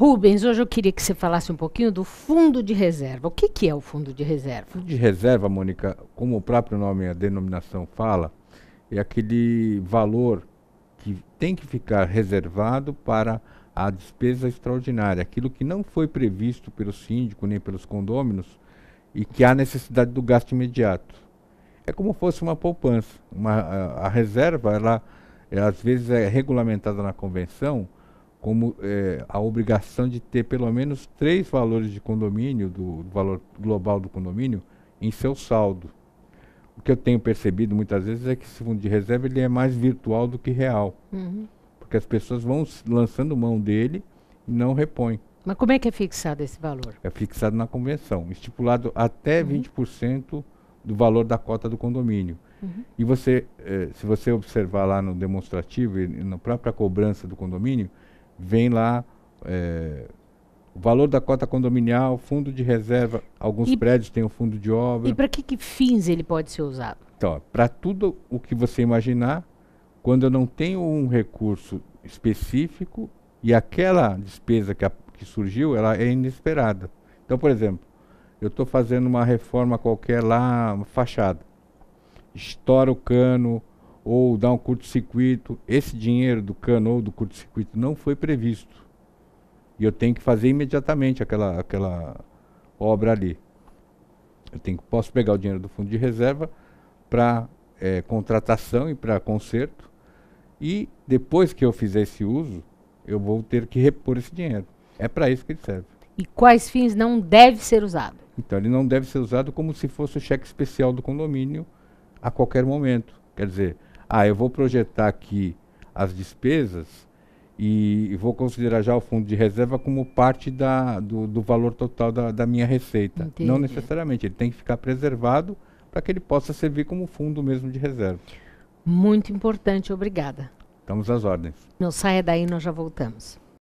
Rubens, hoje eu queria que você falasse um pouquinho do fundo de reserva. O que, que é o fundo de reserva? fundo de reserva, Mônica, como o próprio nome, a denominação fala, é aquele valor que tem que ficar reservado para a despesa extraordinária, aquilo que não foi previsto pelo síndico nem pelos condôminos e que há necessidade do gasto imediato. É como fosse uma poupança. Uma, a, a reserva, ela, ela às vezes é regulamentada na convenção como é, a obrigação de ter pelo menos três valores de condomínio, do, do valor global do condomínio, em seu saldo. O que eu tenho percebido muitas vezes é que esse fundo de reserva ele é mais virtual do que real. Uhum. Porque as pessoas vão lançando mão dele e não repõem. Mas como é que é fixado esse valor? É fixado na convenção, estipulado até uhum. 20% do valor da cota do condomínio. Uhum. E você, eh, se você observar lá no demonstrativo e na própria cobrança do condomínio, vem lá é, o valor da cota condominial, fundo de reserva, alguns e, prédios têm o um fundo de obra. E para que, que, fins ele pode ser usado? Então, para tudo o que você imaginar, quando eu não tenho um recurso específico e aquela despesa que, a, que surgiu, ela é inesperada. Então, por exemplo, eu estou fazendo uma reforma qualquer lá, uma fachada. Estoura o cano, ou dar um curto-circuito. Esse dinheiro do cano ou do curto-circuito não foi previsto. E eu tenho que fazer imediatamente aquela, aquela obra ali. Eu tenho, posso pegar o dinheiro do fundo de reserva para é, eh, contratação e para conserto. E depois que eu fizer esse uso, eu vou ter que repor esse dinheiro. É para isso que ele serve. E quais fins não deve ser usado? Então, ele não deve ser usado como se fosse o cheque especial do condomínio a qualquer momento. Quer dizer, ah, eu vou projetar aqui as despesas e vou considerar já o fundo de reserva como parte da, do, do valor total da, da minha receita. Entendi. Não necessariamente, ele tem que ficar preservado para que ele possa servir como fundo mesmo de reserva. Muito importante, obrigada. Estamos às ordens. Não saia daí, nós já voltamos.